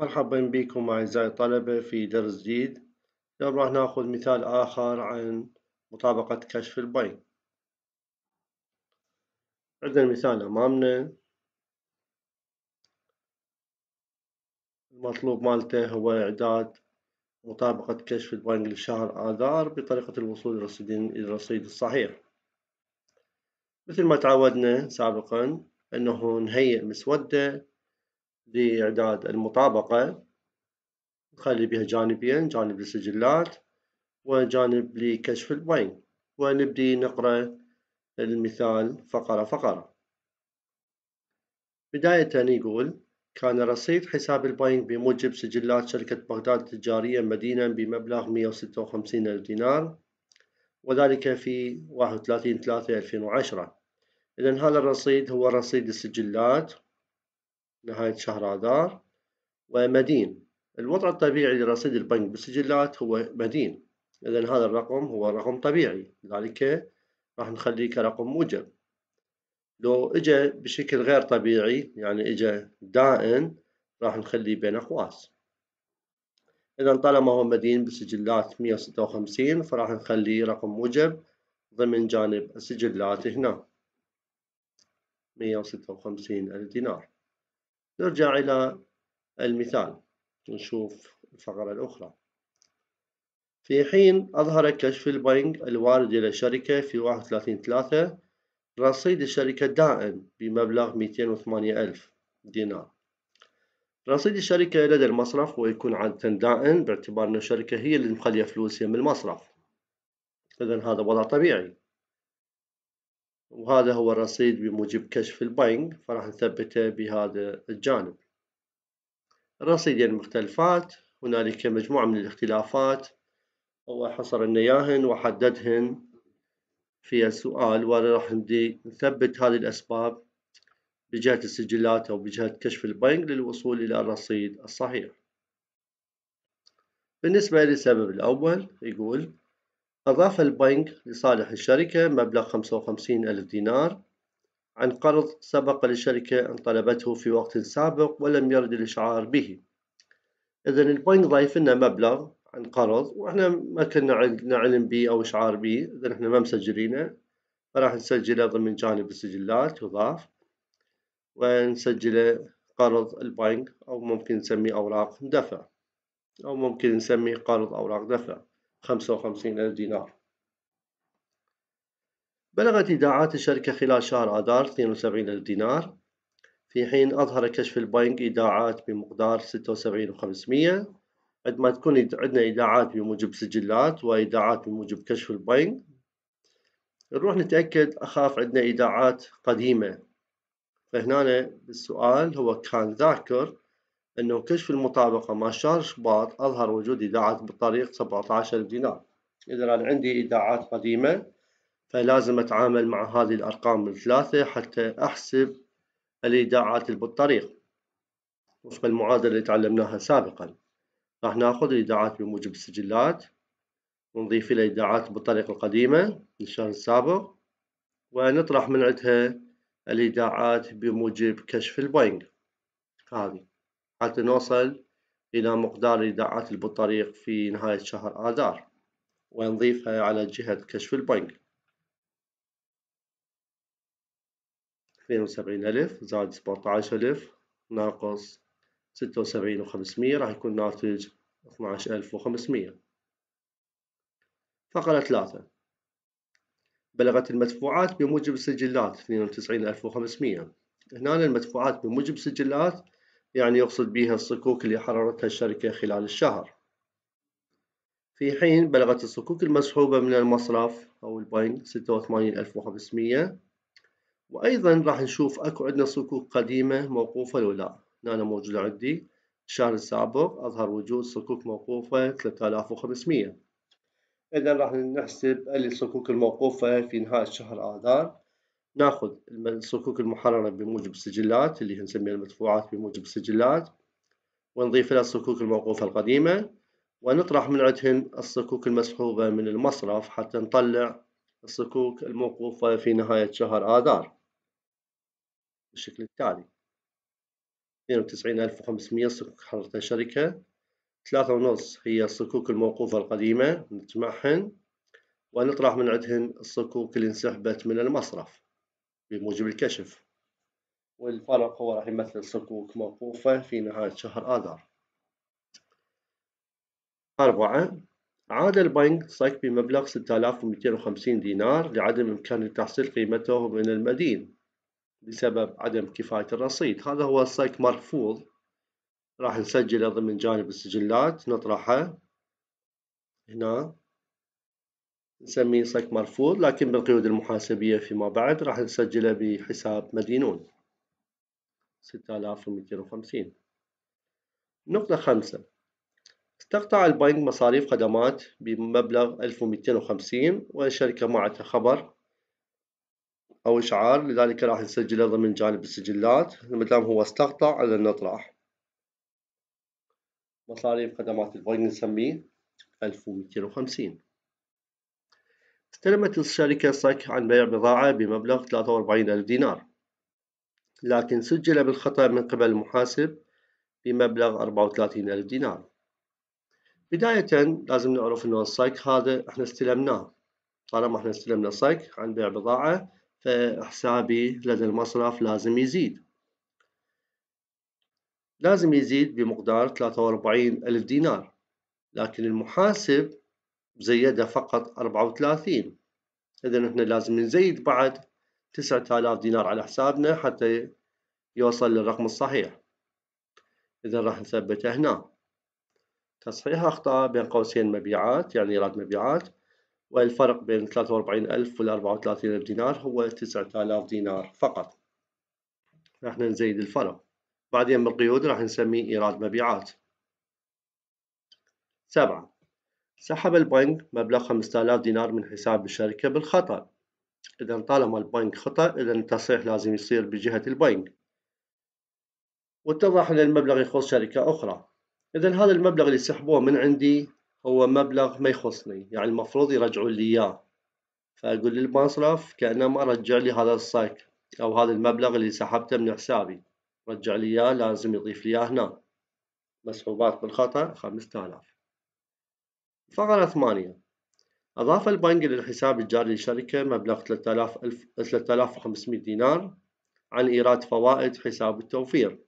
مرحبا بكم أعزائي الطلبة في درس جديد اليوم راح ناخذ مثال آخر عن مطابقة كشف البين عندنا المثال أمامنا المطلوب مالته هو إعداد مطابقة كشف البنك لشهر آذار بطريقة الوصول إلى الرصيد الصحيح مثل ما تعودنا سابقا أنه نهيئ مسودة لإعداد المطابقة نخلي بها جانبين جانب للسجلات وجانب لكشف البين ونبدي نقرأ المثال فقرة فقرة بداية يقول كان رصيد حساب البنك بموجب سجلات شركة بغداد التجارية مدينة بمبلغ 156 ألف دينار وذلك في 31 3 2010 إذا هذا الرصيد هو رصيد السجلات نهاية شهر آذار ومدين الوضع الطبيعي لرصيد البنك بالسجلات هو مدين إذا هذا الرقم هو رقم طبيعي لذلك راح نخليه كرقم موجب لو إجا بشكل غير طبيعي يعني إجا دائن راح نخليه بين أقواس إذا طالما هو مدين بسجلات 156 فراح نخليه رقم موجب ضمن جانب السجلات هنا 156 ألف دينار نرجع إلى المثال نشوف الفقرة الأخرى في حين أظهر كشف البنك الوارد إلى الشركة في 31/3 رصيد الشركة دائم بمبلغ 208 ألف دينار رصيد الشركة لدى المصرف ويكون عادة دائم باعتبار أن الشركة هي اللي مخلية فلوسها من المصرف إذا هذا وضع طبيعي وهذا هو الرصيد بموجب كشف البنك فراح نثبته بهذا الجانب الرصيدين يعني مختلفات هنالك مجموعة من الاختلافات هو حصر لنا وحددهن في السؤال وراح نثبت هذه الاسباب بجهة السجلات او بجهة كشف البنك للوصول الى الرصيد الصحيح بالنسبة للسبب الاول يقول أضاف البنك لصالح الشركة مبلغ 55 ألف دينار عن قرض سبق للشركة أن طلبته في وقت سابق ولم يرد الإشعار به إذا البنك ضايف لنا مبلغ عن قرض وإحنا ما كنا نعلم به أو إشعار به إذا إحنا ما مسجلينه فراح نسجله ضمن جانب السجلات يضاف ونسجله قرض البنك أو ممكن نسميه أوراق دفع أو ممكن نسميه قرض أوراق دفع خمسة وخمسين ألف دينار بلغت إيداعات الشركة خلال شهر آذار 72 ألف دينار في حين أظهر كشف البنك إيداعات بمقدار 76.500 عندما تكون عندنا إيداعات بموجب سجلات وإيداعات بموجب كشف البنك نروح نتأكد أخاف عندنا إيداعات قديمة فهنا السؤال هو كان ذاكر أنه كشف المطابقة مع شهر باط أظهر وجود إيداعات بالطريق 17 دينار إذا أنا عندي إيداعات قديمة فلازم أتعامل مع هذه الأرقام الثلاثة حتى أحسب الإيداعات بالطريق وفق المعادلة اللي تعلمناها سابقا راح ناخذ الإيداعات بموجب السجلات ونضيف إلى إيداعات بالطريقة القديمة للشهر السابق ونطرح من عندها الإيداعات بموجب كشف البوينغ هذه حتى نوصل إلى مقدار إيداعات البطارية في نهاية شهر آذار ونضيفها على جهة كشف البنك 72 ألف زائد 17 ألف ناقص 76 76.500 راح يكون ناتج 12.500 فقرة ثلاثة بلغت المدفوعات بموجب السجلات 92.500 هنا المدفوعات بموجب السجلات يعني يقصد بها الصكوك اللي حررتها الشركة خلال الشهر في حين بلغت الصكوك المسحوبة من المصرف أو البنك 86500 وأيضا راح نشوف أكو عندنا صكوك قديمة موقوفة لو لا أنا موجودة عندي الشهر السابق أظهر وجود صكوك موقوفة 3500 إذا راح نحسب الصكوك الموقوفة في نهاية شهر آذار ناخذ الصكوك المحررة بموجب السجلات اللي نسميها المدفوعات بموجب السجلات ونضيف لها الصكوك الموقوفة القديمة ونطرح من عندهن الصكوك المسحوبة من المصرف حتى نطلع الصكوك الموقوفة في نهاية شهر آذار بالشكل التالي 92500 صكوك حررتها الشركة ثلاثة ونص هي الصكوك الموقوفة القديمة نجمعهن ونطرح من عندهن الصكوك اللي انسحبت من المصرف بموجب الكشف والفرق هو راح يمثل صكوك موقوفة في نهاية شهر آذار أربعة عاد البنك صك بمبلغ 6250 دينار لعدم إمكانه تحصيل قيمته من المدين بسبب عدم كفاية الرصيد هذا هو الصك مرفوض راح نسجله ضمن جانب السجلات نطرحه هنا نسميه صك مرفوض لكن بالقيود المحاسبية فيما بعد راح نسجله بحساب مدينون ستة آلاف ومئتين وخمسين نقطة خمسة استقطع البنك مصاريف خدمات بمبلغ ألف ومئتين وخمسين والشركة ما عندها خبر أو إشعار لذلك راح نسجله ضمن جانب السجلات مدام هو استقطع على نطرح مصاريف خدمات البنك نسميه ألف ومئتين وخمسين استلمت الشركة صك عن بيع بضاعة بمبلغ 43 ألف دينار لكن سجل بالخطأ من قبل المحاسب بمبلغ 34 ألف دينار بداية لازم نعرف أنه الصك هذا احنا استلمناه طالما احنا استلمنا صك عن بيع بضاعة فحسابي لدى المصرف لازم يزيد لازم يزيد بمقدار 43 ألف دينار لكن المحاسب زيدها فقط 34 إذا إحنا لازم نزيد بعد 9000 دينار على حسابنا حتى يوصل للرقم الصحيح إذا راح نثبته هنا تصحيح أخطاء بين قوسين مبيعات يعني إيراد مبيعات والفرق بين 43000 وال 34000 دينار هو 9000 دينار فقط راح نزيد الفرق بعدين بالقيود راح نسميه إيراد مبيعات سبعة سحب البنك مبلغ 5000 دينار من حساب الشركة بالخطأ إذا طالما البنك خطأ إذا التصحيح لازم يصير بجهة البنك واتضح أن المبلغ يخص شركة أخرى إذا هذا المبلغ اللي سحبوه من عندي هو مبلغ ما يخصني يعني المفروض يرجعوا لي إياه فأقول للمصرف كأنما رجع لي هذا الصك أو هذا المبلغ اللي سحبته من حسابي رجع لي إياه لازم يضيف لي إياه هنا مسحوبات بالخطأ 5000 فقرة 8 أضاف البنك للحساب الجاري للشركة مبلغ 3500 دينار عن إيراد فوائد حساب التوفير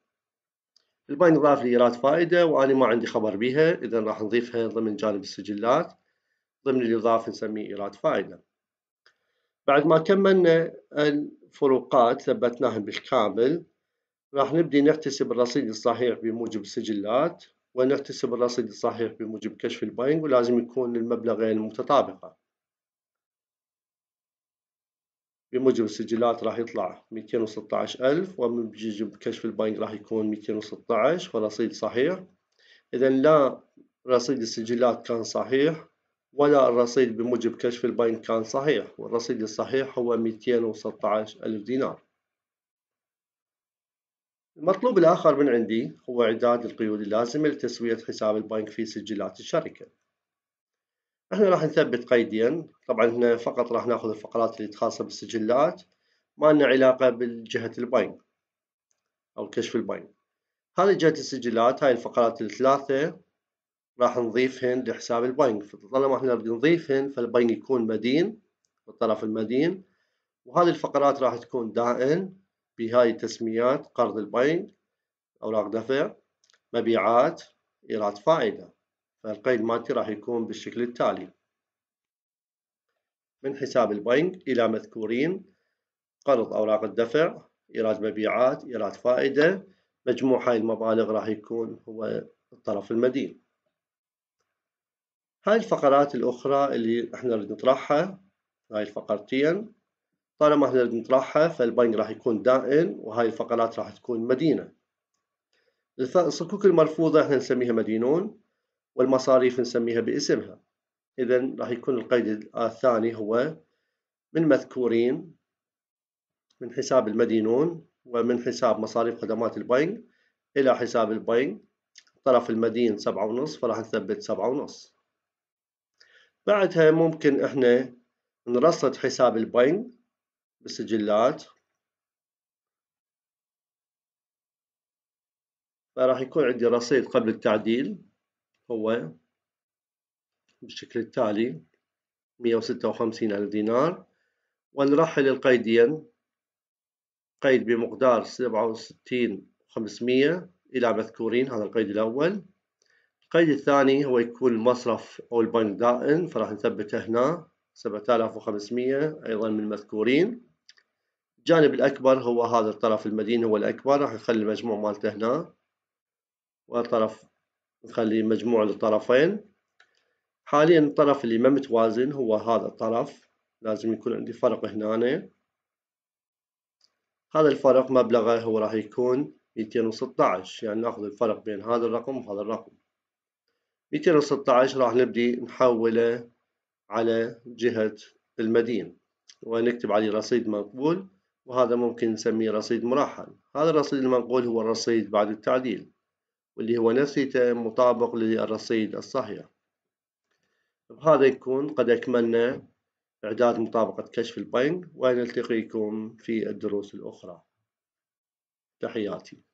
البنك ضاف لي إيراد فائدة وأنا ما عندي خبر بها إذا راح نضيفها ضمن جانب السجلات ضمن الإضافة نسميه إيراد فائدة بعد ما كملنا الفروقات ثبتناها بالكامل راح نبدي نحتسب الرصيد الصحيح بموجب السجلات ونحتسب الرصيد الصحيح بموجب كشف الباينج ولازم يكون المبلغين يعني متطابقة بموجب السجلات راح يطلع 216000 وبموجب كشف الباينج راح يكون 216 ورصيد صحيح إذا لا رصيد السجلات كان صحيح ولا الرصيد بموجب كشف الباينج كان صحيح والرصيد الصحيح هو 216000 دينار المطلوب الآخر من عندي هو إعداد القيود اللازمة لتسوية حساب البنك في سجلات الشركة احنا راح نثبت قيدين طبعا هنا فقط راح ناخذ الفقرات اللي تخاصة بالسجلات ما لنا علاقة بجهة البنك أو كشف البنك هذه جهة السجلات هاي الفقرات الثلاثة راح نضيفهن لحساب البنك فطالما احنا نضيفهن فالبنك يكون مدين بالطرف المدين وهذه الفقرات راح تكون دائن بهاي التسميات قرض البنك أوراق دفع مبيعات إيراد فائدة فالقيد مالتي راح يكون بالشكل التالي من حساب البنك إلى مذكورين قرض أوراق الدفع إيراد مبيعات إيراد فائدة مجموع هاي المبالغ راح يكون هو الطرف المدين هاي الفقرات الأخرى اللي احنا نريد نطرحها هاي الفقرتين طالما احنا بنطرحها فالبنك راح يكون دائن وهاي الفقرات راح تكون مدينة الصكوك المرفوضة احنا نسميها مدينون والمصاريف نسميها باسمها إذا راح يكون القيد الثاني هو من مذكورين من حساب المدينون ومن حساب مصاريف خدمات البنك إلى حساب البنك طرف المدين سبعة ونص فراح نثبت سبعة ونص بعدها ممكن إحنا نرصد حساب البنك بالسجلات فراح يكون عندي رصيد قبل التعديل هو بالشكل التالي 156 ألف دينار ونرحل القيدين قيد بمقدار 67 500 إلى مذكورين هذا القيد الأول القيد الثاني هو يكون المصرف أو البنك دائن فراح نثبته هنا 7500 أيضا من المذكورين الجانب الأكبر هو هذا الطرف المدينة هو الأكبر راح نخلي المجموع مالته هنا وطرف نخلي مجموع للطرفين حاليا الطرف اللي ما متوازن هو هذا الطرف لازم يكون عندي فرق هنا أنا. هذا الفرق مبلغه هو راح يكون 216 يعني ناخذ الفرق بين هذا الرقم وهذا الرقم 216 راح نبدي نحوله على جهة المدين ونكتب عليه رصيد مقبول وهذا ممكن نسميه رصيد مرحل هذا الرصيد المنقول هو الرصيد بعد التعديل واللي هو نفسه مطابق للرصيد الصحيح بهذا يكون قد أكملنا إعداد مطابقة كشف البنك ونلتقيكم في الدروس الأخرى تحياتي